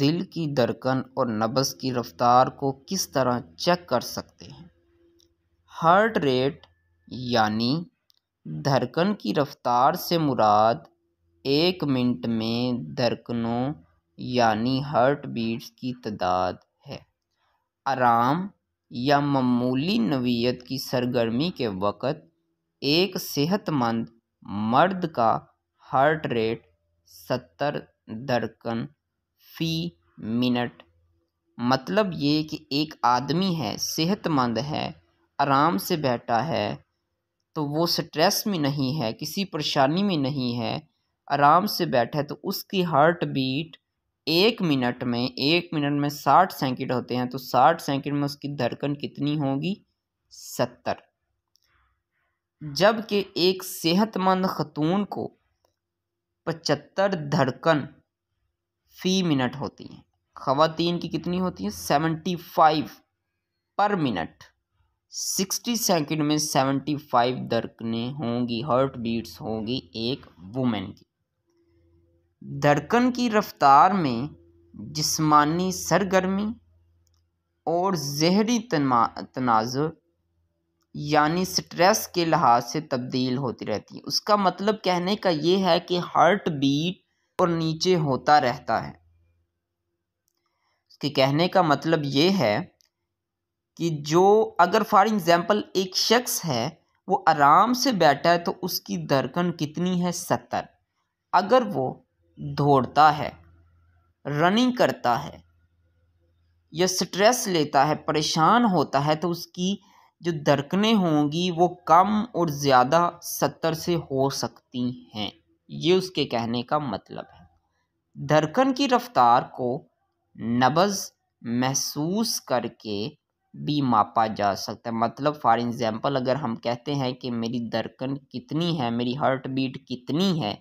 दिल की धड़कन और नब्ज़ की रफ़्तार को किस तरह चेक कर सकते हैं हार्ट रेट यानी धड़कन की रफ़्तार से मुराद एक मिनट में धड़कनों यानी हार्ट बीट्स की तादाद है आराम या मामूली नवीयत की सरगर्मी के वक़्त एक सेहतमंद मर्द का हार्ट रेट सत्तर धड़कन फ़ी मिनट मतलब ये कि एक आदमी है सेहतमंद है आराम से बैठा है तो वो स्ट्रेस में नहीं है किसी परेशानी में नहीं है आराम से बैठा है तो उसकी हार्ट बीट एक मिनट में एक मिनट में साठ सेकंड होते हैं तो साठ सेकंड में उसकी धड़कन कितनी होगी सत्तर जबकि एक सेहतमंद खतून को पचहत्तर धड़कन फी मिनट होती हैं खातन की कितनी होती हैं सेवेंटी फाइव पर मिनट सिक्सटी सेकेंड में सेवेंटी फाइव धड़कने होंगी हर्ट बीट्स होंगी एक वुमेन की धड़कन की रफ्तार में जिस्मानी सरगर्मी और जहरी तनाजुर यानी स्ट्रेस के लिहाज से तब्दील होती रहती है उसका मतलब कहने का ये है कि हार्ट बीट और नीचे होता रहता है उसके कहने का मतलब ये है कि जो अगर फॉर एग्ज़ाम्पल एक शख्स है वो आराम से बैठा है तो उसकी धड़कन कितनी है सत्तर अगर वो दौड़ता है रनिंग करता है या स्ट्रेस लेता है परेशान होता है तो उसकी जो धड़कने होंगी वो कम और ज़्यादा सत्तर से हो सकती हैं ये उसके कहने का मतलब है धड़कन की रफ्तार को नबज महसूस करके भी मापा जा सकता है मतलब फॉर एग्ज़ाम्पल अगर हम कहते हैं कि मेरी धड़कन कितनी है मेरी हार्ट बीट कितनी है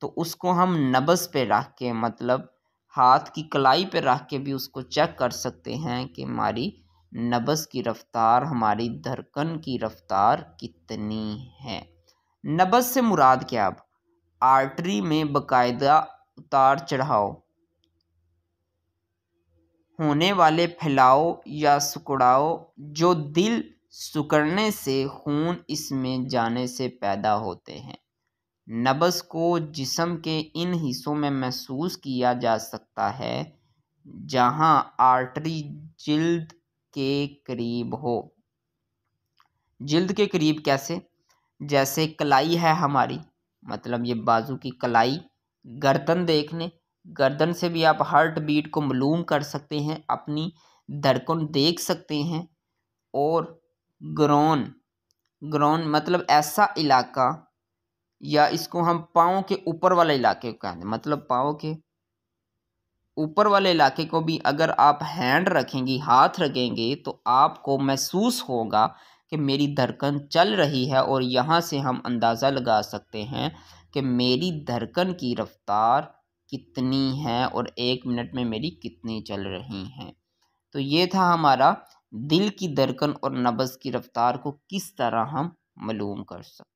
तो उसको हम नबज पे रख के मतलब हाथ की कलाई पे रख के भी उसको चेक कर सकते हैं कि हमारी नबज की रफ़्तार हमारी धड़कन की रफ़्तार कितनी है नबज से मुराद क्या अब आर्टरी में बाकायदा उतार चढ़ाव होने वाले फैलाव या सुकड़ाव जो दिल सुकड़ने से खून इसमें जाने से पैदा होते हैं नबस को जिसम के इन हिस्सों में महसूस किया जा सकता है जहां आर्टरी जिल्द के करीब हो जिल्द के करीब कैसे जैसे कलाई है हमारी मतलब ये बाजू की कलाई गर्दन देखने गर्दन से भी आप हार्ट बीट को मलूम कर सकते हैं अपनी धड़कन देख सकते हैं और ग्रोन ग्रोन मतलब ऐसा इलाका या इसको हम पाँव के ऊपर वाले इलाके को कहते हैं मतलब पाँव के ऊपर वाले इलाके को भी अगर आप हैंड रखेंगी हाथ रखेंगे तो आपको महसूस होगा कि मेरी धड़कन चल रही है और यहाँ से हम अंदाज़ा लगा सकते हैं कि मेरी धड़कन की रफ़्तार कितनी है और एक मिनट में मेरी कितनी चल रही हैं तो ये था हमारा दिल की धड़कन और नब्ज़ की रफ़्तार को किस तरह हम मलूम कर सकते